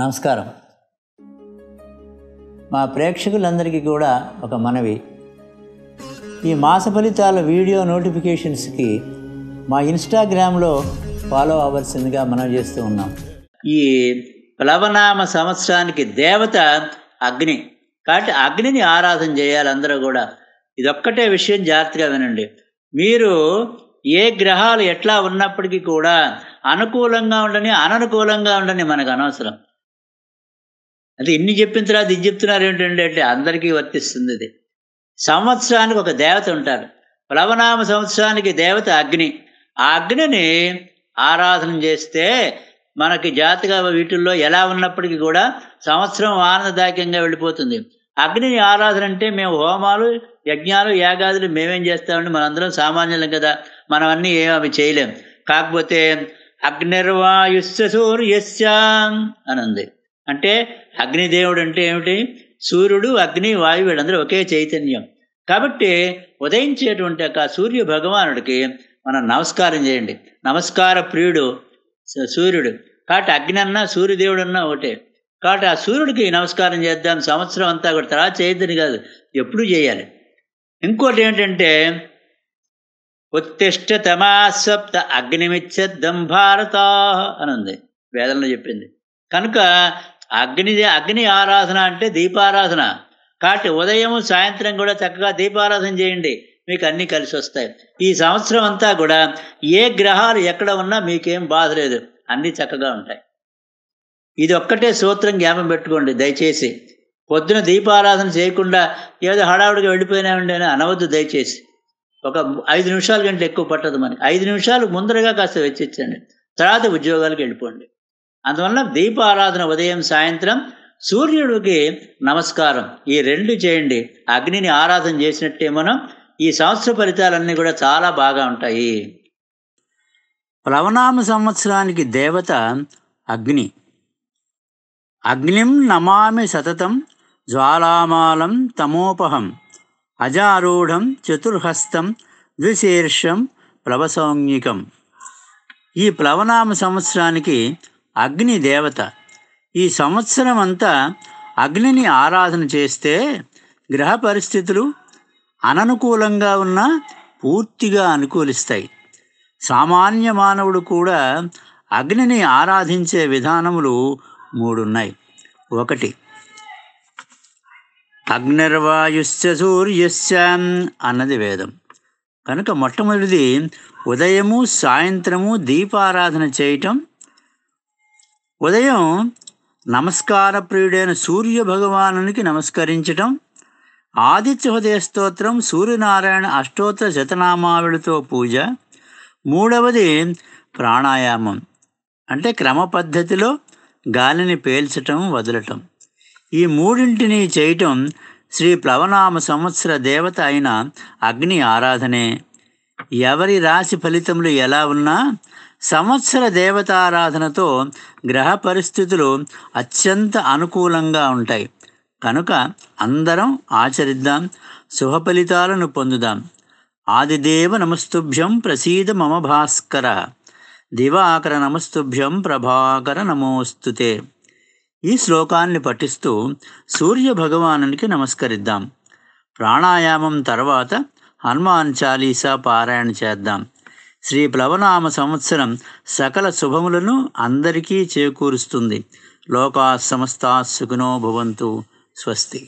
నమస్కారం మా ప్రేక్షకులందరికీ కూడా ఒక మనవి ఈ మాస ఫలితాల వీడియో నోటిఫికేషన్స్కి మా ఇన్స్టాగ్రామ్లో ఫాలో అవ్వాల్సిందిగా మనం చేస్తూ ఉన్నాం ఈ ప్లవనామ సంవత్సరానికి దేవత అగ్ని కాబట్టి అగ్నిని ఆరాధన చేయాలి అందరూ కూడా ఇదొక్కటే విషయం జాగ్రత్తగా వినండి మీరు ఏ గ్రహాలు ఎట్లా ఉన్నప్పటికీ కూడా అనుకూలంగా ఉండని అననుకూలంగా ఉండని మనకు అనవసరం అంటే ఇన్ని చెప్పిన తర్వాత ఇది చెప్తున్నారు ఏంటంటే అంటే అందరికీ వర్తిస్తుంది అది సంవత్సరానికి ఒక దేవత ఉంటారు ప్లవనామ సంవత్సరానికి దేవత అగ్ని ఆ అగ్నిని ఆరాధన చేస్తే మనకి జాతక వీటిల్లో ఎలా ఉన్నప్పటికీ కూడా సంవత్సరం ఆనందదాయకంగా వెళ్ళిపోతుంది అగ్నిని ఆరాధన అంటే మేము హోమాలు యజ్ఞాలు యాగాదులు మేమేం చేస్తామండి మనందరం సామాన్యులం కదా మనం అన్నీ ఏమి చేయలేం కాకపోతే అగ్నిర్వాయుస్య సూర్యస్య అని ఉంది అంటే అగ్నిదేవుడు అంటే ఏమిటి సూర్యుడు అగ్ని వాయువుడు అందరూ ఒకే చైతన్యం కాబట్టి ఉదయించేటువంటి యొక్క సూర్య భగవానుడికి మనం నమస్కారం చేయండి నమస్కార ప్రియుడు సూర్యుడు కాబట్టి అగ్ని అన్నా సూర్యదేవుడు అన్నా ఒకటే కాబట్టి ఆ సూర్యుడికి నమస్కారం చేద్దాం సంవత్సరం అంతా కూడా తర్వాత చేయద్దని కాదు ఎప్పుడు చేయాలి ఇంకోటి ఏంటంటే ఉత్తిష్ట తమాసప్త అగ్నిమిచ్చద్దం భారత అని ఉంది వేదంలో చెప్పింది కనుక అగ్ని అగ్ని ఆరాధన అంటే దీపారాధన కాబట్టి ఉదయం సాయంత్రం కూడా చక్కగా దీపారాధన చేయండి మీకు అన్నీ కలిసి వస్తాయి ఈ సంవత్సరం అంతా కూడా ఏ గ్రహాలు ఎక్కడ ఉన్నా మీకేం బాధ లేదు అన్నీ చక్కగా ఉంటాయి ఇది ఒక్కటే సూత్రం జ్ఞాపం పెట్టుకోండి దయచేసి పొద్దున దీపారాధన చేయకుండా ఏదో హడావుడిగా వెళ్ళిపోయినామండి అని అనవద్దు దయచేసి ఒక ఐదు నిమిషాల కంటే ఎక్కువ పట్టదు మనకి ఐదు నిమిషాలు ముందరగా కాస్త వెచ్చించండి తర్వాత ఉద్యోగాలకు వెళ్ళిపోండి అందువల్ల దీపారాధన ఉదయం సాయంత్రం సూర్యుడికి నమస్కారం ఈ రెండు చేయండి అగ్నిని ఆరాధన చేసినట్టే మనం ఈ సంవత్సర ఫలితాలన్నీ కూడా చాలా బాగా ఉంటాయి ప్లవనామ సంవత్సరానికి దేవత అగ్ని అగ్నిం నమామి సతతం జ్వాలామాలం తమోపహం అజారూఢం చతుర్హస్తం ద్విశీర్షం ప్లవసౌంగికం ఈ ప్లవనామ సంవత్సరానికి అగ్ని దేవత ఈ సంవత్సరం అంతా అగ్నిని ఆరాధన చేస్తే గ్రహ పరిస్థితులు అననుకూలంగా ఉన్నా పూర్తిగా అనుకూలిస్తాయి సామాన్య మానవుడు కూడా అగ్నిని ఆరాధించే విధానములు మూడున్నాయి ఒకటి అగ్నిర్వాయుశ్చ సూర్యశ్చ అన్నది వేదం కనుక మొట్టమొదటిది ఉదయము సాయంత్రము దీపారాధన చేయటం ఉదయం నమస్కార ప్రియుడైన సూర్య భగవానునికి నమస్కరించటం ఆదిత్య హృదయ స్తోత్రం సూర్యనారాయణ అష్టోత్తర శతనామావిడితో పూజ మూడవది ప్రాణాయామం అంటే క్రమ పద్ధతిలో గాలిని పేల్చటం వదలటం ఈ మూడింటిని చేయటం శ్రీ ప్లవనామ సంవత్సర దేవత అయిన అగ్ని ఆరాధనే ఎవరి రాశి ఫలితములు ఎలా ఉన్నా సంవత్సర దేవతారాధనతో గ్రహ పరిస్థితులు అత్యంత అనుకూలంగా ఉంటాయి కనుక అందరం ఆచరిద్దాం శుభ ఫలితాలను పొందుదాం ఆదిదేవ నమస్తుభ్యం ప్రసీద మమ భాస్కర దివాకర నమస్తుభ్యం ప్రభాకర నమోస్తుతే ఈ శ్లోకాన్ని పఠిస్తూ సూర్య భగవానునికి నమస్కరిద్దాం ప్రాణాయామం తర్వాత హనుమాన్ చాలీసా పారాయణ చేద్దాం శ్రీ ప్లవనామ సంవత్సరం సకల శుభములను అందరికీ చేకూరుస్తుంది లోకా సమస్త సుఖినో భవంతు స్వస్తి